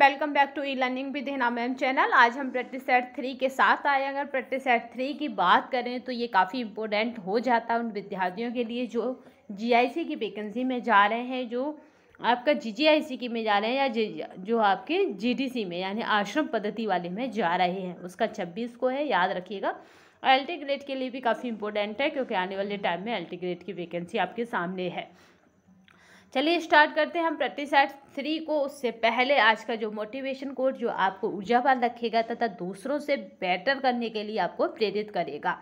welcome back to E learning with Hina ma'am channel आज हम practice set three के साथ आए अगर प्रैक्टिस सेट थ्री की बात करें तो ये काफ़ी इम्पोर्टेंट हो जाता है उन विद्यार्थियों के लिए जो जीआईसी की वेकेंसी में जा रहे हैं जो आपका जीजीआईसी की में जा रहे हैं या जो आपके सी में यानी आश्रम पद्धति वाले में जा रहे हैं उसका छब्बीस को है याद रखिएगा एल ग्रेड के लिए भी काफ़ी इंपॉर्टेंट है क्योंकि आने वाले टाइम में एल ग्रेड की वैकेंसी आपके सामने है चलिए स्टार्ट करते हैं हम प्रैक्टिस एक्ट थ्री को उससे पहले आज का जो मोटिवेशन कोर्स जो आपको ऊर्जावान रखेगा तथा दूसरों से बेटर करने के लिए आपको प्रेरित करेगा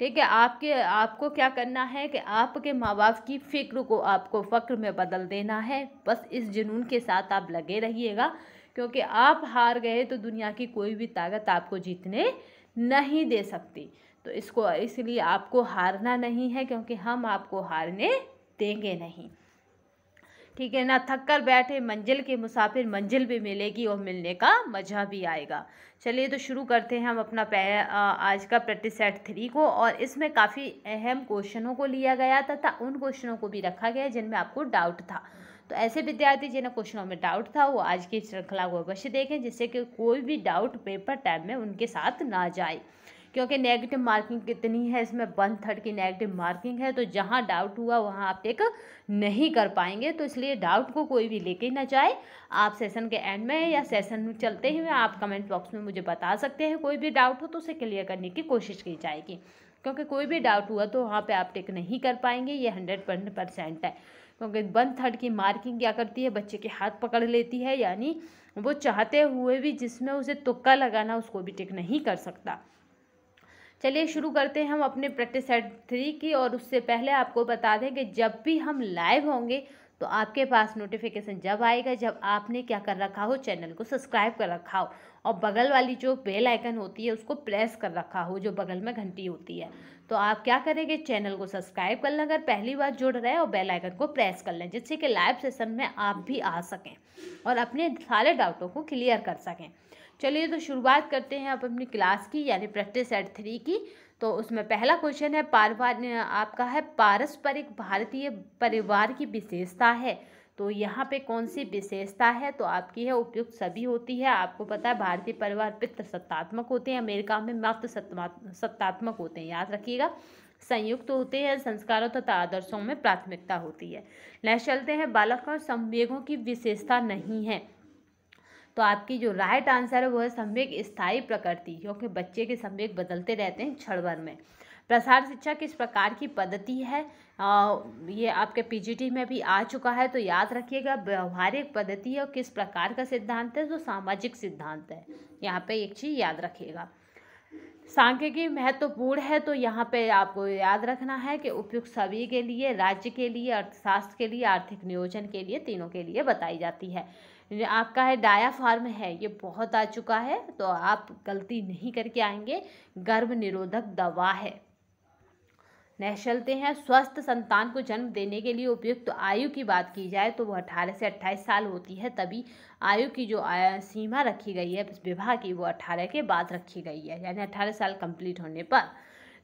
ठीक है आपके आपको क्या करना है कि आपके माँ बाप की फ़िक्र को आपको फ़क्र में बदल देना है बस इस जुनून के साथ आप लगे रहिएगा क्योंकि आप हार गए तो दुनिया की कोई भी ताकत आपको जीतने नहीं दे सकती तो इसको इसलिए आपको हारना नहीं है क्योंकि हम आपको हारने देंगे नहीं ठीक है ना थक कर बैठे मंजिल के मुसाफिर मंजिल भी मिलेगी और मिलने का मज़ा भी आएगा चलिए तो शुरू करते हैं हम अपना आज का प्रैक्टिस सेट थ्री को और इसमें काफ़ी अहम क्वेश्चनों को लिया गया तथा उन क्वेश्चनों को भी रखा गया जिनमें आपको डाउट था तो ऐसे विद्यार्थी जिन्हें क्वेश्चनों में डाउट था वो आज की श्रृंखला को अवश्य देखें जिससे कि कोई भी डाउट पेपर टाइम में उनके साथ ना जाए क्योंकि नेगेटिव मार्किंग कितनी है इसमें वन थर्ड की नेगेटिव मार्किंग है तो जहाँ डाउट हुआ वहाँ आप टेक नहीं कर पाएंगे तो इसलिए डाउट को कोई भी लेके ना जाए आप सेशन के एंड में या सेशन चलते ही आप कमेंट बॉक्स में मुझे बता सकते हैं कोई भी डाउट हो तो उसे क्लियर करने की कोशिश की जाएगी क्योंकि कोई भी डाउट हुआ तो वहाँ पर आप टेक नहीं कर पाएंगे ये हंड्रेड परसेंट है क्योंकि वन थर्ड की मार्किंग क्या करती है बच्चे के हाथ पकड़ लेती है यानी वो चाहते हुए भी जिसमें उसे तुक्का लगाना उसको भी टिक नहीं कर सकता चलिए शुरू करते हैं हम अपने प्रैक्टिस सेट थ्री की और उससे पहले आपको बता दें कि जब भी हम लाइव होंगे तो आपके पास नोटिफिकेशन जब आएगा जब आपने क्या कर रखा हो चैनल को सब्सक्राइब कर रखा हो और बगल वाली जो बेल आइकन होती है उसको प्रेस कर रखा हो जो बगल में घंटी होती है तो आप क्या करेंगे चैनल को सब्सक्राइब कर लें अगर पहली बार जुड़ रहे हैं और बेल आइकन को प्रेस कर लें जिससे कि लाइव सेशन में आप भी आ सकें और अपने सारे डाउटों को क्लियर कर सकें चलिए तो शुरुआत करते हैं आप अपनी क्लास की यानी प्रैक्टिस एट थ्री की तो उसमें पहला क्वेश्चन है पारिवार आपका है पारस्परिक भारतीय परिवार की विशेषता है तो यहाँ पे कौन सी विशेषता है तो आपकी है उपयुक्त सभी होती है आपको पता है भारतीय परिवार सत्तात्मक होते हैं अमेरिका में मात्र सत्तात्मक होते हैं याद रखिएगा संयुक्त तो होते हैं संस्कारों तथा तो आदर्शों में प्राथमिकता होती है नेक्स्ट चलते हैं बालक और संवेगों की विशेषता नहीं है तो आपकी जो राइट आंसर है वो है सम्यक स्थायी प्रकृति क्योंकि बच्चे के सम्यक बदलते रहते हैं क्षण भर में प्रसार शिक्षा किस प्रकार की पद्धति है आ, ये आपके पीजीटी में भी आ चुका है तो याद रखिएगा व्यवहारिक पद्धति और किस प्रकार का सिद्धांत है जो सामाजिक सिद्धांत है यहाँ पे एक चीज़ याद रखिएगा सांख्यिकी महत्वपूर्ण है तो यहाँ पे आपको याद रखना है कि उपयुक्त सभी के लिए राज्य के लिए अर्थशास्त्र के लिए आर्थिक नियोजन के लिए तीनों के लिए बताई जाती है आपका है डाया फार्म है ये बहुत आ चुका है तो आप गलती नहीं करके आएंगे गर्भ निरोधक दवा है नेक्स्ट चलते हैं स्वस्थ संतान को जन्म देने के लिए उपयुक्त तो आयु की बात की जाए तो वह अठारह से अट्ठाईस साल होती है तभी आयु की जो सीमा रखी गई है विवाह की वो अट्ठारह के बाद रखी गई है यानी अट्ठारह साल कंप्लीट होने पर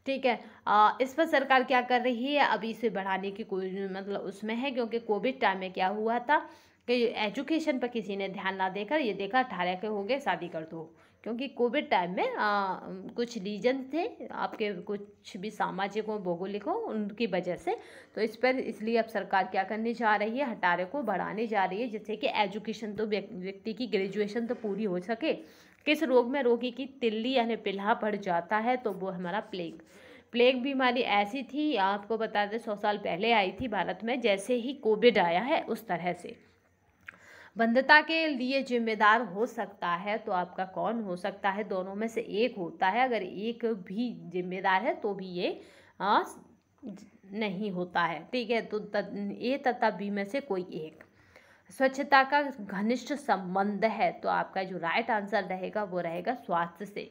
ठीक है आ, इस पर सरकार क्या कर रही है अभी इसे बढ़ाने की कोई मतलब उसमें है क्योंकि कोविड टाइम में क्या हुआ था कि एजुकेशन पर किसी ने ध्यान ना देकर ये देखा अठारह के हो गए शादी कर दो क्योंकि कोविड टाइम में आ, कुछ रीजन थे आपके कुछ भी सामाजिक हो भौगोलिक हो उनकी वजह से तो इस पर इसलिए अब सरकार क्या करने जा रही है हटारे को बढ़ाने जा रही है जिससे कि एजुकेशन तो व्यक्ति की ग्रेजुएशन तो पूरी हो सके किस रोग में रोगी की तिल्ली यानी पिल्हा बढ़ जाता है तो वो हमारा प्लेग प्लेग बीमारी ऐसी थी आपको बता दें सौ साल पहले आई थी भारत में जैसे ही कोविड आया है उस तरह से बंधता के लिए जिम्मेदार हो सकता है तो आपका कौन हो सकता है दोनों में से एक होता है अगर एक भी जिम्मेदार है तो भी ये आ, नहीं होता है ठीक है तो ए तथा बी में से कोई एक स्वच्छता का घनिष्ठ संबंध है तो आपका जो राइट आंसर रहेगा वो रहेगा स्वास्थ्य से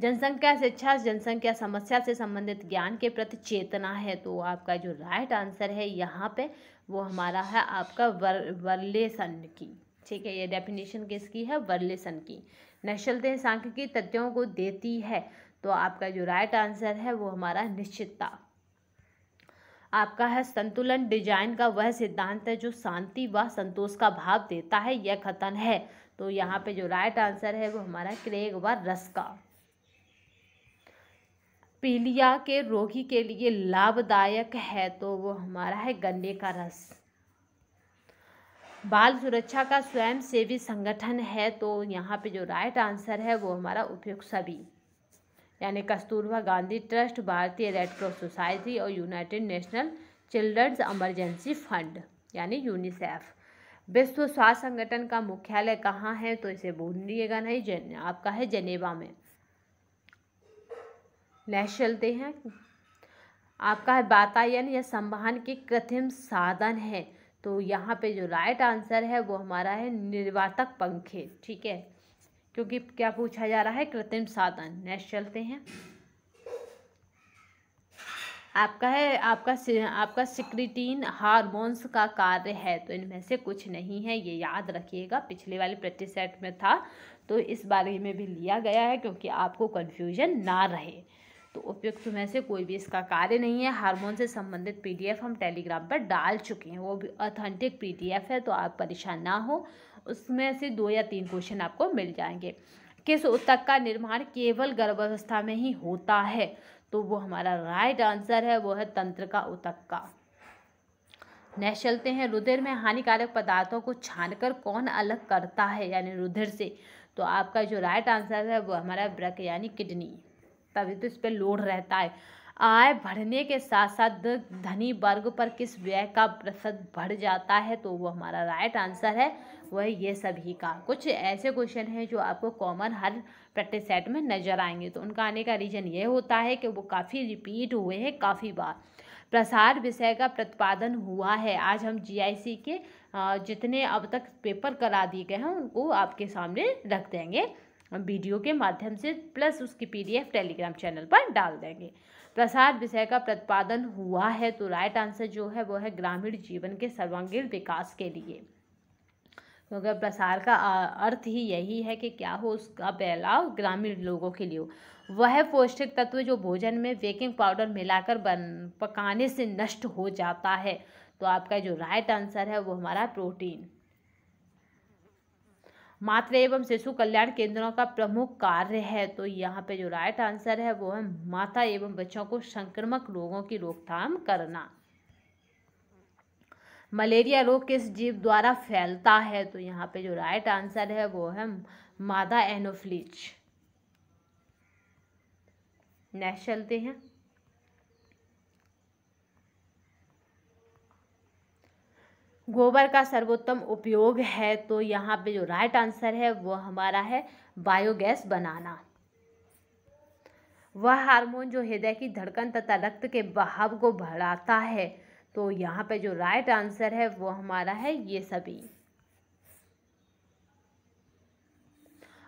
जनसंख्या शिक्षा जनसंख्या समस्या से संबंधित ज्ञान के प्रति चेतना है तो आपका जो राइट आंसर है यहाँ पे वो हमारा है आपका वर सन की ठीक है ये डेफिनेशन किसकी है सन की नशलते सांख्यिकी तथ्यों को देती है तो आपका जो राइट आंसर है वो हमारा निश्चितता आपका है संतुलन डिजाइन का वह सिद्धांत है जो शांति व संतोष का भाव देता है यह कथन है तो यहाँ पे जो राइट आंसर है वो हमारा क्रेग व रस का पीलिया के रोगी के लिए लाभदायक है तो वो हमारा है गन्ने का रस बाल सुरक्षा का स्वयं सेवी संगठन है तो यहाँ पे जो राइट आंसर है वो हमारा उपयुक्त सभी यानी कस्तूरबा गांधी ट्रस्ट भारतीय रेड क्रॉस सोसाइटी और united national children's emergency fund यानी यूनिसेफ विश्व स्वास्थ्य संगठन का मुख्यालय कहाँ है तो इसे भूलिएगा नहीं जन आपका है जनेवा में चलते हैं आपका है वातायन या संवहन के कृत्रिम साधन है तो यहाँ पे जो राइट आंसर है वो हमारा है निर्वातक पंखे ठीक है क्योंकि क्या पूछा जा रहा है कृत्रिम साधन नेक्स्ट चलते हैं आपका है आपका आपका सिक्रिटीन हार्मोन्स का कार्य है तो इनमें से कुछ नहीं है ये याद रखिएगा पिछले वाले प्रैक्टिस सेट में था तो इस बारे में भी लिया गया है क्योंकि आपको कन्फ्यूजन ना रहे तो उपयुक्त में से कोई भी इसका कार्य नहीं है हार्मोन से संबंधित पीडीएफ हम टेलीग्राम पर डाल चुके हैं वो भी ऑथेंटिक पीडीएफ है तो आप परेशान ना हो उसमें से दो या तीन क्वेश्चन आपको मिल जाएंगे किस उत्तक का निर्माण केवल गर्भावस्था में ही होता है तो वो हमारा राइट आंसर है वो है तंत्र का ऊतक का नेक्स्ट चलते हैं रुधिर में हानिकारक पदार्थों को छानकर कौन अलग करता है यानी रुधिर से तो आपका जो राइट आंसर है वो हमारा ब्रक यानी किडनी तभी तो इस पर लोड रहता है आय बढ़ने के साथ साथ धनी वर्ग पर किस व्यय का प्रतिशत बढ़ जाता है तो वो हमारा राइट आंसर है वह ये सभी का कुछ ऐसे क्वेश्चन हैं जो आपको कॉमन हर प्रैक्टिस सेट में नज़र आएंगे तो उनका आने का रीज़न ये होता है कि वो काफ़ी रिपीट हुए हैं काफ़ी बार प्रसार विषय का प्रतिपादन हुआ है आज हम जीआईसी के जितने अब तक पेपर करा दिए गए हैं उनको आपके सामने रख देंगे वीडियो के माध्यम से प्लस उसकी पीडीएफ टेलीग्राम चैनल पर डाल देंगे प्रसार विषय का प्रतिपादन हुआ है तो राइट आंसर जो है वो है ग्रामीण जीवन के सर्वांगीण विकास के लिए क्योंकि तो प्रसार का अर्थ ही यही है कि क्या हो उसका फैलाव ग्रामीण लोगों के लिए हो वह पौष्टिक तत्व जो भोजन में बेकिंग पाउडर मिलाकर बन पकाने से नष्ट हो जाता है तो आपका जो राइट आंसर है वो हमारा प्रोटीन मातृ एवं शिशु कल्याण केंद्रों का प्रमुख कार्य है तो यहाँ पे जो राइट आंसर है वो है माता एवं बच्चों को संक्रमक रोगों की रोकथाम करना मलेरिया रोग किस जीव द्वारा फैलता है तो यहाँ पे जो राइट आंसर है वो है मादा एनोफ्लिच नेक्स्ट चलते हैं गोबर का सर्वोत्तम उपयोग है तो यहाँ पे जो राइट आंसर है वो हमारा है बायोगैस बनाना वह हार्मोन जो हृदय की धड़कन तथा रक्त के बहाव को बढ़ाता है तो यहाँ पे जो राइट आंसर है वो हमारा है ये सभी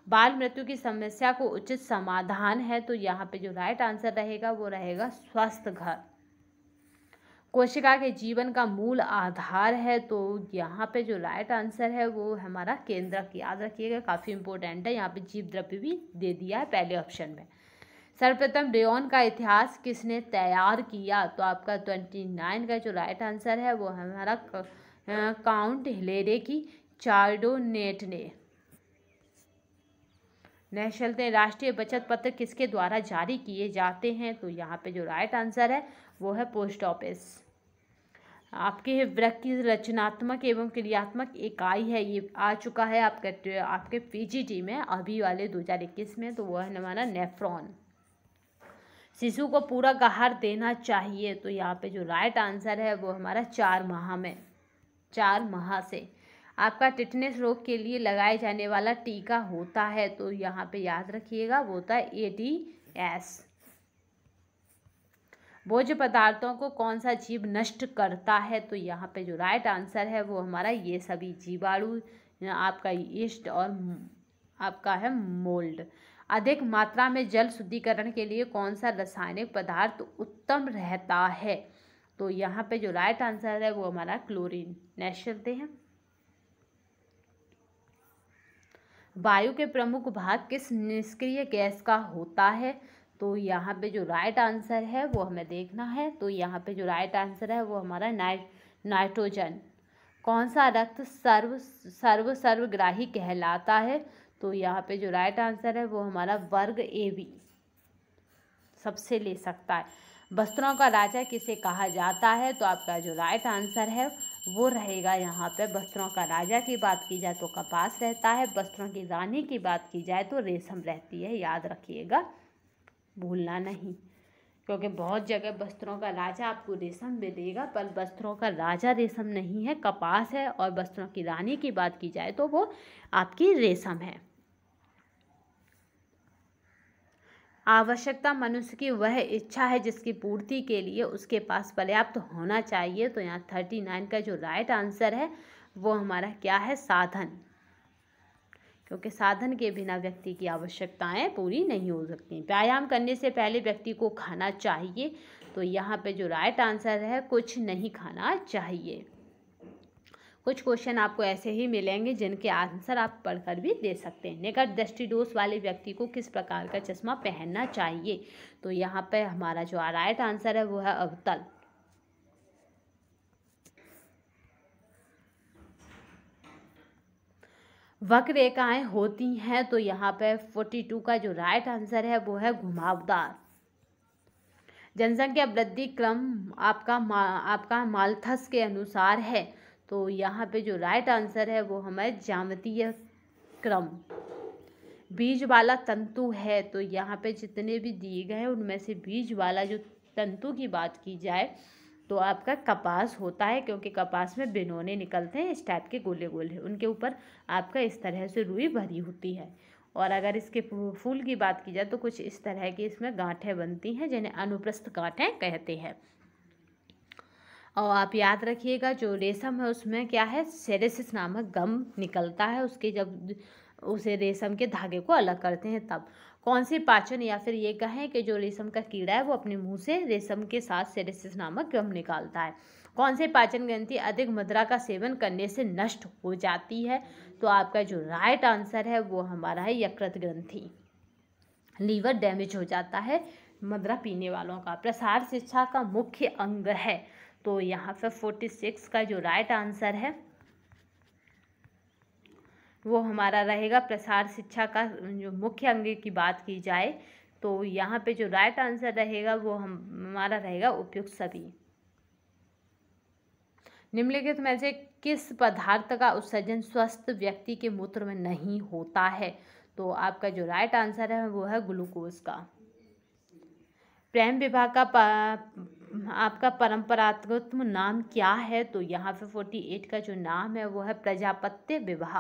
बाल मृत्यु की समस्या को उचित समाधान है तो यहाँ पे जो राइट आंसर रहेगा वो रहेगा स्वस्थ घर कोशिका के जीवन का मूल आधार है तो यहाँ पे जो राइट आंसर है वो हमारा केंद्रक याद रखिएगा काफ़ी इंपॉर्टेंट है यहाँ पे जीव द्रव्य भी दे दिया है पहले ऑप्शन में सर्वप्रथम रेन का इतिहास किसने तैयार किया तो आपका ट्वेंटी नाइन का जो राइट आंसर है वो हमारा काउंट हिलेरे की चार्डोनेट ने नेशनल ने राष्ट्रीय बचत पत्र किसके द्वारा जारी किए जाते हैं तो यहाँ पे जो राइट आंसर है वो है पोस्ट ऑफिस आपके वृक्क की रचनात्मक एवं क्रियात्मक इकाई है ये आ चुका है आपके आपके पीजीटी में अभी वाले 2021 में तो वह है हमारा नेफ्रॉन शिशु को पूरा गहार देना चाहिए तो यहाँ पे जो राइट आंसर है वो हमारा चार माह में चार माह से आपका टिटनेस रोग के लिए लगाए जाने वाला टीका होता है तो यहाँ पे याद रखिएगा वो होता है ए टी एस भोज्य पदार्थों को कौन सा जीव नष्ट करता है तो यहाँ पे जो राइट आंसर है वो हमारा ये सभी जीवाणु आपका ईस्ट और आपका है मोल्ड अधिक मात्रा में जल शुद्धिकरण के लिए कौन सा रासायनिक पदार्थ उत्तम रहता है तो यहाँ पे जो राइट आंसर है वो हमारा क्लोरीन नेक्स्ट चलते हैं वायु के प्रमुख भाग किस निष्क्रिय गैस का होता है तो यहाँ पे जो राइट आंसर है वो हमें देखना है तो यहाँ पे जो राइट आंसर है वो हमारा नाइट नाइट्रोजन कौन सा रक्त सर्व सर्व सर्वग्राही कहलाता है तो यहाँ पे जो राइट आंसर है वो हमारा वर्ग ए बी सबसे ले सकता है वस्त्रों का राजा किसे कहा जाता है तो आपका जो राइट आंसर है वो रहेगा यहाँ पे वस्त्रों का राजा की बात की जाए तो कपास रहता है वस्त्रों की रानी की बात की जाए तो रेशम रहती है याद रखिएगा भूलना नहीं क्योंकि बहुत जगह वस्त्रों का राजा आपको रेशम मिलेगा पर वस्त्रों का राजा रेशम नहीं है कपास है और वस्त्रों की रानी की बात की जाए तो वो आपकी रेशम है आवश्यकता मनुष्य की वह इच्छा है जिसकी पूर्ति के लिए उसके पास पर्याप्त होना चाहिए तो यहाँ थर्टी नाइन का जो राइट आंसर है वो हमारा क्या है साधन क्योंकि साधन के बिना व्यक्ति की आवश्यकताएं पूरी नहीं हो सकती व्यायाम करने से पहले व्यक्ति को खाना चाहिए तो यहाँ पे जो राइट आंसर है कुछ नहीं खाना चाहिए कुछ क्वेश्चन आपको ऐसे ही मिलेंगे जिनके आंसर आप पढ़कर भी दे सकते हैं निकट दृष्टि डोस वाले व्यक्ति को किस प्रकार का चश्मा पहनना चाहिए तो यहाँ पे हमारा जो राइट आंसर है वो है अवतल वक्र रेखाएं होती हैं तो यहाँ पे फोर्टी टू का जो राइट आंसर है वो है घुमावदार जनसंख्या वृद्धि क्रम आपका मा, आपका मालथस के अनुसार है तो यहाँ पे जो राइट आंसर है वो हमें जामतीय क्रम बीज वाला तंतु है तो यहाँ पे जितने भी दिए गए हैं उनमें से बीज वाला जो तंतु की बात की जाए तो आपका कपास होता है क्योंकि कपास में बिनोने निकलते हैं इस टाइप के गोले गोले उनके ऊपर आपका इस तरह से रुई भरी होती है और अगर इसके फूल की बात की जाए तो कुछ इस तरह की इसमें गांठें बनती हैं जिन्हें अनुप्रस्थ गांठें कहते हैं और आप याद रखिएगा जो रेशम है उसमें क्या है सेरेसिस नामक गम निकलता है उसके जब उसे रेशम के धागे को अलग करते हैं तब कौन से पाचन या फिर ये कहें कि जो रेशम का कीड़ा है वो अपने मुंह से रेशम के साथ सेरेसिस नामक गम निकालता है कौन से पाचन ग्रंथि अधिक मदरा का सेवन करने से नष्ट हो जाती है तो आपका जो राइट आंसर है वो हमारा है यकृत ग्रंथि लीवर डैमेज हो जाता है मदरा पीने वालों का प्रसार शिक्षा का मुख्य अंग है तो यहाँ पर फोर्टी सिक्स का जो राइट आंसर है वो हमारा रहेगा प्रसार शिक्षा का जो मुख्य अंग की बात की जाए तो यहाँ पे जो राइट आंसर रहेगा वो हम हमारा रहेगा उपयुक्त सभी निम्नलिखित में से किस पदार्थ का उत्सर्जन स्वस्थ व्यक्ति के मूत्र में नहीं होता है तो आपका जो राइट आंसर है वो है ग्लूकोज का प्रेम विभाग का आपका परंपरात्मक नाम क्या है तो यहाँ पे फोर्टी एट का जो नाम है वो है प्रजापत्य विवाह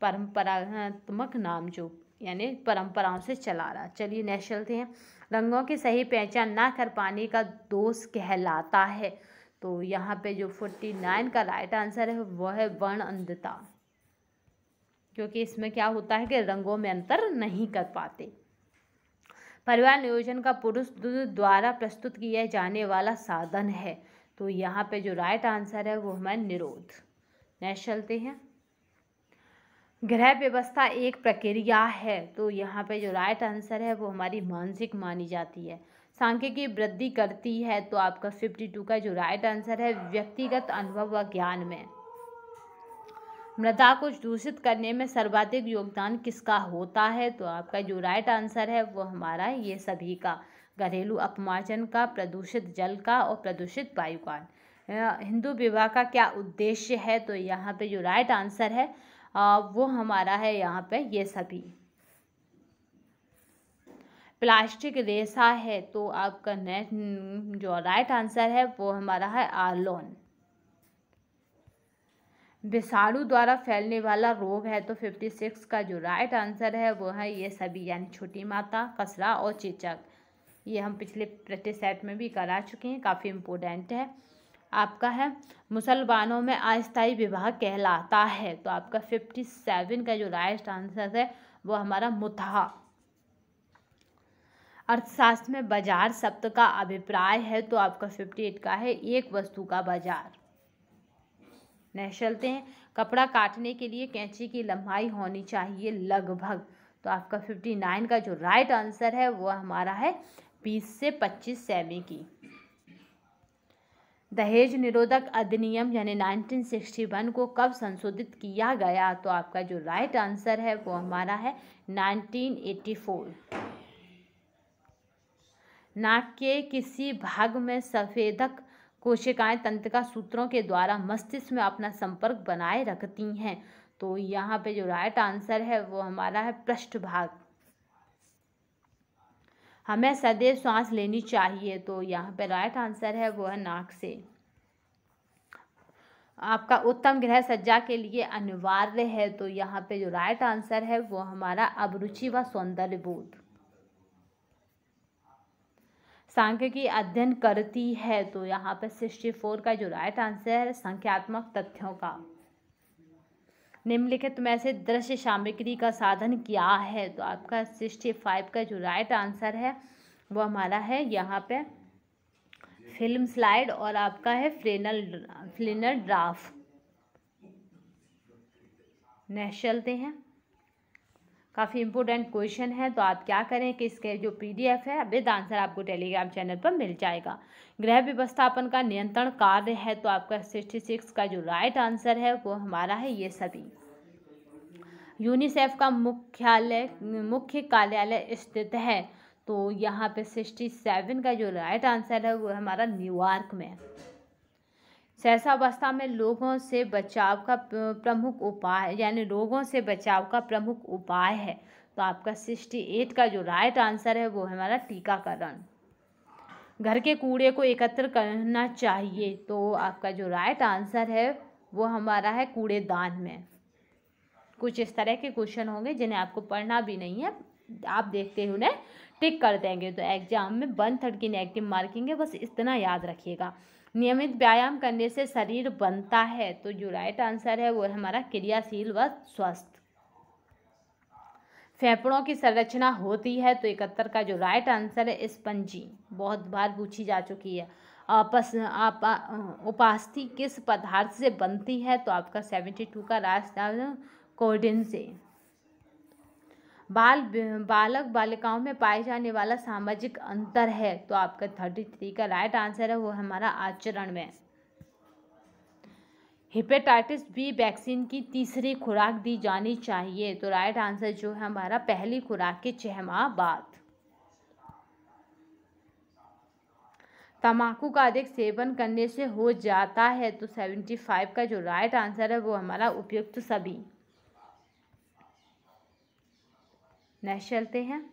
परंपरात्मक नाम जो यानी परंपराओं से चला रहा चलिए नेक्स्ट चलते हैं रंगों की सही पहचान ना कर पाने का दोष कहलाता है तो यहाँ पे जो फोर्टी नाइन का राइट आंसर है वह है वर्ण अंधता क्योंकि इसमें क्या होता है कि रंगों में अंतर नहीं कर पाते परिवार नियोजन का पुरुष द्वारा प्रस्तुत किया जाने वाला साधन है तो यहाँ पे जो राइट आंसर है वो हमें निरोध नेक्स्ट चलते हैं ग्रह व्यवस्था एक प्रक्रिया है तो यहाँ पे जो राइट आंसर है वो हमारी मानसिक मानी जाती है सांख्यिकी वृद्धि करती है तो आपका फिफ्टी टू का जो राइट आंसर है व्यक्तिगत अनुभव व ज्ञान में मृदा को दूषित करने में सर्वाधिक योगदान किसका होता है तो आपका जो राइट आंसर है वो हमारा ये सभी का घरेलू अपमार्जन का प्रदूषित जल का और प्रदूषित वायु का हिंदू विवाह का क्या उद्देश्य है तो यहाँ पे जो राइट आंसर है वो हमारा है यहाँ पे ये सभी प्लास्टिक रेसा है तो आपका नेक्स्ट जो राइट आंसर है वो हमारा है आर्लोन विषाणु द्वारा फैलने वाला रोग है तो फिफ्टी सिक्स का जो राइट आंसर है वो है ये सभी यानी छोटी माता कसरा और चेचक ये हम पिछले प्रति सेट में भी करा चुके हैं काफ़ी इम्पोर्टेंट है आपका है मुसलमानों में अस्थाई विवाह कहलाता है तो आपका फिफ्टी सेवन का जो राइट आंसर है वो हमारा मुथा अर्थशास्त्र में बाजार शब्द का अभिप्राय है तो आपका फिफ्टी एट का है एक वस्तु का बाजार नेक्स्ट चलते हैं कपड़ा काटने के लिए कैंची की लंबाई होनी चाहिए लगभग तो आपका फिफ्टी नाइन का जो राइट आंसर है वो हमारा है बीस से पच्चीस सेमी की दहेज निरोधक अधिनियम यानी 1961 को कब संशोधित किया गया तो आपका जो राइट आंसर है वो हमारा है 1984 नाक के किसी भाग में सफेदक कोशिकाएं तंत्रिका सूत्रों के द्वारा मस्तिष्क में अपना संपर्क बनाए रखती हैं तो यहाँ पे जो राइट आंसर है वो हमारा है पृष्ठ भाग हमें सदैव सांस लेनी चाहिए तो यहाँ पे राइट आंसर है वो है नाक से आपका उत्तम ग्रह सज्जा के लिए अनिवार्य है तो यहाँ पे जो राइट आंसर है वो हमारा अभिरुचि व सौंदर्य बोध सांख्यिकी अध्ययन करती है तो यहाँ पे सिक्सटी फोर का जो राइट आंसर है संख्यात्मक तथ्यों का निम्नलिखित में से दृश्य सामग्री का साधन क्या है तो आपका सिक्सटी फाइव का जो राइट आंसर है वो हमारा है यहाँ पे फिल्म स्लाइड और आपका है फ्रेनल फ्लिनर ड्राफ नेक्स्ट चलते हैं काफ़ी इंपॉर्टेंट क्वेश्चन है तो आप क्या करें कि इसके जो पीडीएफ है विद आंसर आपको टेलीग्राम चैनल पर मिल जाएगा गृह व्यवस्थापन का नियंत्रण कार्य है तो आपका सिक्सटी सिक्स का जो राइट आंसर है वो हमारा है ये सभी यूनिसेफ का मुख्यालय मुख्य कार्यालय स्थित है तो यहाँ पे सिक्सटी सेवन का जो राइट आंसर है वो हमारा न्यूयॉर्क में अवस्था में लोगों से बचाव का प्रमुख उपाय यानी लोगों से बचाव का प्रमुख उपाय है तो आपका सिक्सटी एट का जो राइट आंसर है वो हमारा टीकाकरण घर के कूड़े को एकत्र करना चाहिए तो आपका जो राइट आंसर है वो हमारा है कूड़ेदान में कुछ इस तरह के क्वेश्चन होंगे जिन्हें आपको पढ़ना भी नहीं है आप देखते ही उन्हें टिक कर देंगे तो एग्जाम में वन थर्ड की नेगेटिव मार्किंग है बस इतना याद रखिएगा नियमित व्यायाम करने से शरीर बनता है तो जो राइट आंसर है वो हमारा क्रियाशील व स्वस्थ फेफड़ों की संरचना होती है तो इकहत्तर का जो राइट आंसर है स्पंजी बहुत बार पूछी जा चुकी है आपस आप उपास्थि किस पदार्थ से बनती है तो आपका सेवेंटी टू का राइट कोडिन से बाल बालक बालिकाओं में पाए जाने वाला सामाजिक अंतर है तो आपका थर्टी थ्री का राइट आंसर है वो हमारा आचरण में हिपेटाइटिस बी वैक्सीन की तीसरी खुराक दी जानी चाहिए तो राइट आंसर जो है हमारा पहली खुराक के छह माह बाद तम्बाकू का अधिक सेवन करने से हो जाता है तो सेवेंटी फाइव का जो राइट आंसर है वो हमारा उपयुक्त सभी नेक्स्ट चलते हैं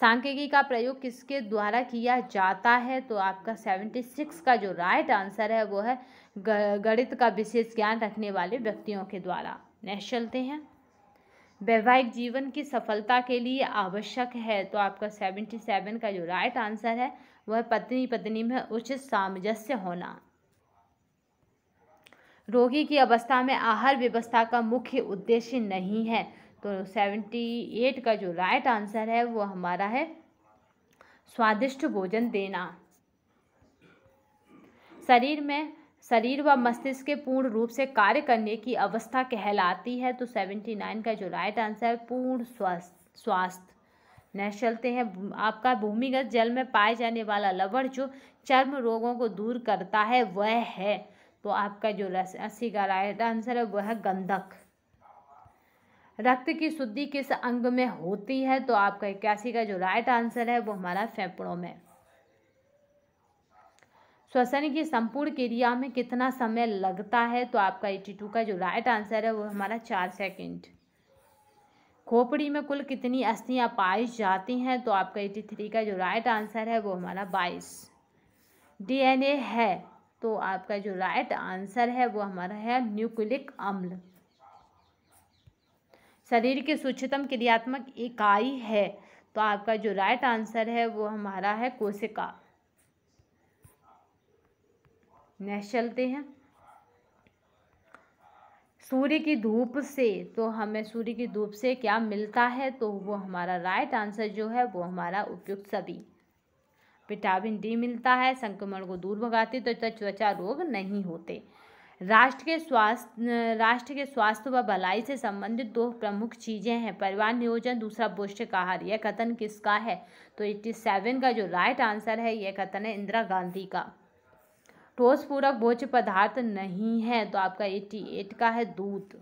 सांख्यिकी का प्रयोग किसके द्वारा किया जाता है तो आपका सेवेंटी सिक्स का जो राइट आंसर है वो है गणित का विशेष ज्ञान रखने वाले व्यक्तियों के द्वारा नेक्स्ट चलते हैं वैवाहिक जीवन की सफलता के लिए आवश्यक है तो आपका सेवेंटी सेवन का जो राइट आंसर है वह पत्नी पत्नी में उचित सामंजस्य होना रोगी की अवस्था में आहार व्यवस्था का मुख्य उद्देश्य नहीं है तो सेवेंटी एट का जो राइट आंसर है वो हमारा है स्वादिष्ट भोजन देना शरीर में शरीर व मस्तिष्क के पूर्ण रूप से कार्य करने की अवस्था कहलाती है तो सेवेंटी नाइन का जो राइट आंसर है पूर्ण स्वास्थ्य स्वास्थ्य नेक्स्ट चलते हैं आपका भूमिगत जल में पाए जाने वाला लवण जो चर्म रोगों को दूर करता है वह है तो आपका जो अस्सी का राइट आंसर है वह गंधक रक्त की शुद्धि किस अंग में होती है तो आपका इक्यासी का जो राइट आंसर है वो हमारा फेफड़ों में श्वसन की संपूर्ण क्रिया में कितना समय लगता है तो आपका एटी टू का जो राइट आंसर है वो हमारा चार सेकंड खोपड़ी में कुल कितनी अस्थियां पाई जाती हैं तो आपका एटी थ्री का जो राइट आंसर है वो हमारा बाईस डीएनए है तो आपका जो राइट आंसर है वो हमारा है न्यूक्लिक अम्ल शरीर की सूक्ष्मतम क्रियात्मक इकाई है तो आपका जो राइट आंसर है वो हमारा है कोशिका नेक्स्ट चलते हैं सूर्य की धूप से तो हमें सूर्य की धूप से क्या मिलता है तो वो हमारा राइट आंसर जो है वो हमारा उपयुक्त सभी विटामिन डी मिलता है संक्रमण को दूर भगाती तो त्वचा रोग नहीं होते राष्ट्र के स्वास्थ्य राष्ट्र के स्वास्थ्य व भलाई से संबंधित दो प्रमुख चीज़ें हैं परिवार नियोजन दूसरा पौष्टिक आहार यह कथन किसका है तो एट्टी सेवन का जो राइट आंसर है यह कथन है इंदिरा गांधी का ठोस पूरक भोज्य पदार्थ नहीं है तो आपका एट्टी एट का है दूध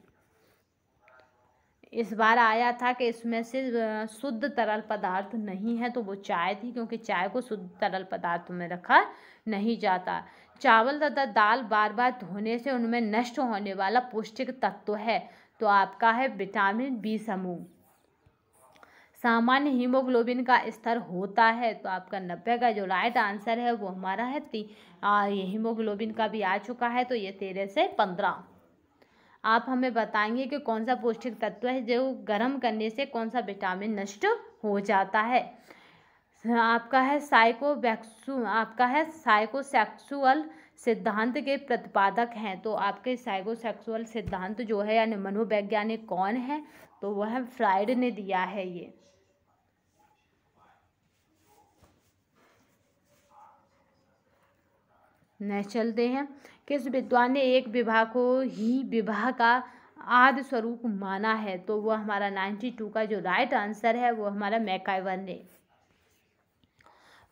इस बार आया था कि इसमें से शुद्ध तरल पदार्थ नहीं है तो वो चाय थी क्योंकि चाय को शुद्ध तरल पदार्थ में रखा नहीं जाता चावल तथा दाल बार बार धोने से उनमें नष्ट होने वाला पौष्टिक तत्व है तो आपका है विटामिन बी समूह सामान्य हीमोग्लोबिन का स्तर होता है तो आपका नब्बे का जो राइट आंसर है वो हमारा है ती ये हीमोग्लोबिन का भी आ चुका है तो ये तेरह से पंद्रह आप हमें बताएंगे कि कौन सा पौष्टिक तत्व है जो गर्म करने से कौन सा विटामिन नष्ट हो जाता है आपका है साइको आपका है साइकोसेक्सुअल सिद्धांत के प्रतिपादक हैं तो आपके साइकोसेक्सुअल सिद्धांत जो है यानी मनोवैज्ञानिक कौन है तो वह फ्राइड ने दिया है ये नेक्स्ट चलते हैं किस विद्वान ने एक विवाह को ही विवाह का आदि स्वरूप माना है तो वह हमारा नाइन्टी टू का जो राइट आंसर है वो हमारा मैकाइवर ने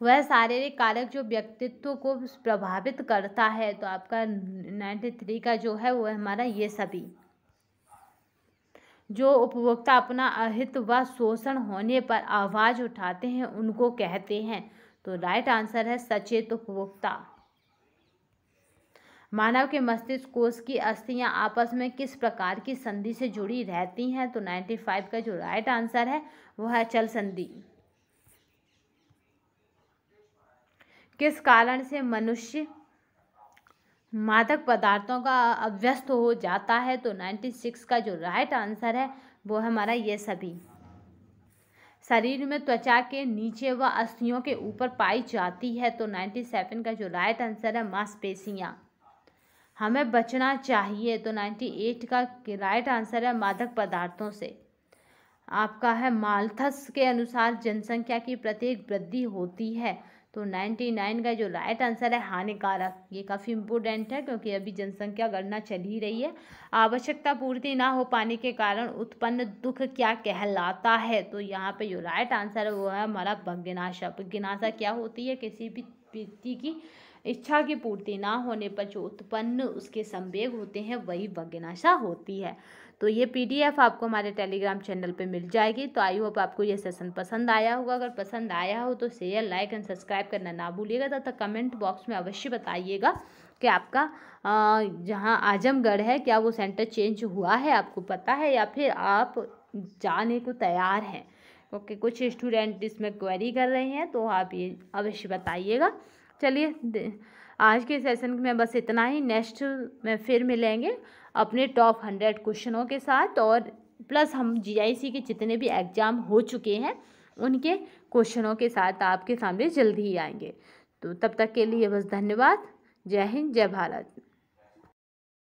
वह शारीरिक कारक जो व्यक्तित्व को प्रभावित करता है तो आपका नाइन्टी थ्री का जो है वह हमारा ये सभी जो उपभोक्ता अपना अहित व शोषण होने पर आवाज़ उठाते हैं उनको कहते हैं तो राइट आंसर है सचेत उपभोक्ता मानव के मस्तिष्क कोष की अस्थियां आपस में किस प्रकार की संधि से जुड़ी रहती हैं तो 95 का जो राइट आंसर है वह है चल संधि किस कारण से मनुष्य मादक पदार्थों का अभ्यस्त हो जाता है तो नाइन्टी सिक्स का जो राइट आंसर है वो हमारा ये सभी शरीर में त्वचा के नीचे व अस्थियों के ऊपर पाई जाती है तो नाइन्टी सेवन का जो राइट आंसर है मांसपेशियाँ हमें बचना चाहिए तो नाइन्टी एट का राइट आंसर है मादक पदार्थों से आपका है मालथस के अनुसार जनसंख्या की प्रत्येक वृद्धि होती है तो 99 का जो राइट आंसर है हानिकारक ये काफ़ी इम्पोर्टेंट है क्योंकि अभी जनसंख्या गणना चल ही रही है आवश्यकता पूर्ति ना हो पाने के कारण उत्पन्न दुख क्या कहलाता है तो यहाँ पे जो राइट आंसर है वो है हमारा भग्नाशा भग्नाशा क्या होती है किसी भी व्यक्ति की इच्छा की पूर्ति ना होने पर जो उत्पन्न उसके संवेग होते हैं वही भग्नाशा होती है तो ये पीडीएफ आपको हमारे टेलीग्राम चैनल पे मिल जाएगी तो आई होप आपको ये सेशन पसंद आया होगा अगर पसंद आया हो तो शेयर लाइक एंड सब्सक्राइब करना ना भूलिएगा तथा कमेंट बॉक्स में अवश्य बताइएगा कि आपका जहाँ आजमगढ़ है क्या वो सेंटर चेंज हुआ है आपको पता है या फिर आप जाने को तैयार हैं ओके कुछ स्टूडेंट इसमें क्वेरी कर रहे हैं तो आप ये अवश्य बताइएगा चलिए आज के सेशन में बस इतना ही नेक्स्ट में फिर मिलेंगे अपने टॉप हंड्रेड क्वेश्चनों के साथ और प्लस हम जीआईसी के जितने भी एग्ज़ाम हो चुके हैं उनके क्वेश्चनों के साथ आपके सामने जल्दी ही आएंगे तो तब तक के लिए बस धन्यवाद जय हिंद जय भारत